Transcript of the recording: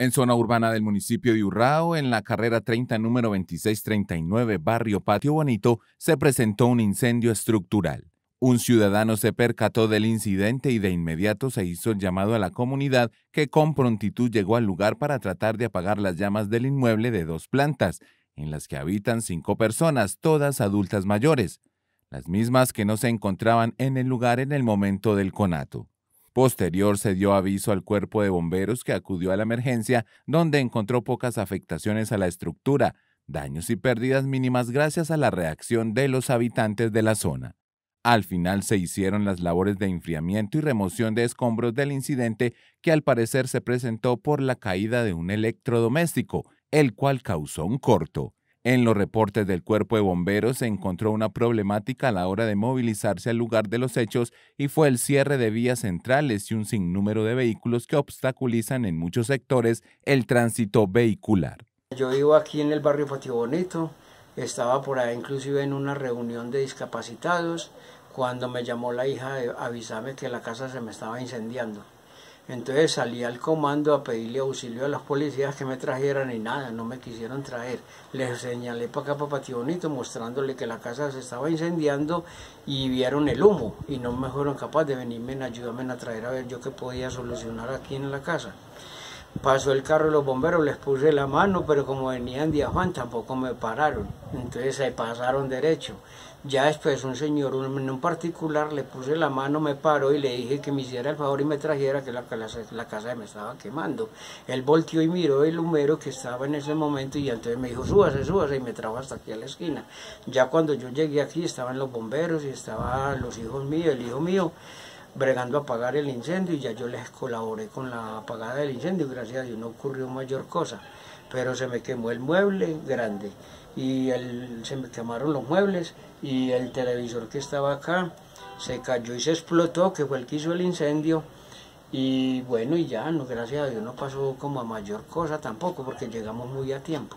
En zona urbana del municipio de Urrao, en la carrera 30, número 2639, barrio Patio Bonito, se presentó un incendio estructural. Un ciudadano se percató del incidente y de inmediato se hizo el llamado a la comunidad que con prontitud llegó al lugar para tratar de apagar las llamas del inmueble de dos plantas, en las que habitan cinco personas, todas adultas mayores, las mismas que no se encontraban en el lugar en el momento del conato. Posterior se dio aviso al cuerpo de bomberos que acudió a la emergencia, donde encontró pocas afectaciones a la estructura, daños y pérdidas mínimas gracias a la reacción de los habitantes de la zona. Al final se hicieron las labores de enfriamiento y remoción de escombros del incidente que al parecer se presentó por la caída de un electrodoméstico, el cual causó un corto. En los reportes del cuerpo de bomberos se encontró una problemática a la hora de movilizarse al lugar de los hechos y fue el cierre de vías centrales y un sinnúmero de vehículos que obstaculizan en muchos sectores el tránsito vehicular. Yo vivo aquí en el barrio Bonito, estaba por ahí inclusive en una reunión de discapacitados cuando me llamó la hija de avisarme que la casa se me estaba incendiando. Entonces salí al comando a pedirle auxilio a las policías que me trajeran y nada, no me quisieron traer. Les señalé para acá, para Bonito, mostrándole que la casa se estaba incendiando y vieron el humo y no me fueron capaces de venirme en ayudarme a traer a ver yo qué podía solucionar aquí en la casa. Pasó el carro de los bomberos, les puse la mano, pero como venían de Juan tampoco me pararon. Entonces se pasaron derecho. Ya después un señor, un, particular, le puse la mano, me paró y le dije que me hiciera el favor y me trajera, que la, la casa me estaba quemando. Él volteó y miró el humero que estaba en ese momento y entonces me dijo, súbase, súbase, y me trajo hasta aquí a la esquina. Ya cuando yo llegué aquí estaban los bomberos y estaban los hijos míos, el hijo mío bregando a apagar el incendio y ya yo les colaboré con la apagada del incendio, gracias a Dios no ocurrió mayor cosa, pero se me quemó el mueble grande y se me quemaron los muebles y el televisor que estaba acá se cayó y se explotó, que fue el que hizo el incendio. Y bueno, y ya, no, gracias a Dios no pasó como a mayor cosa tampoco, porque llegamos muy a tiempo.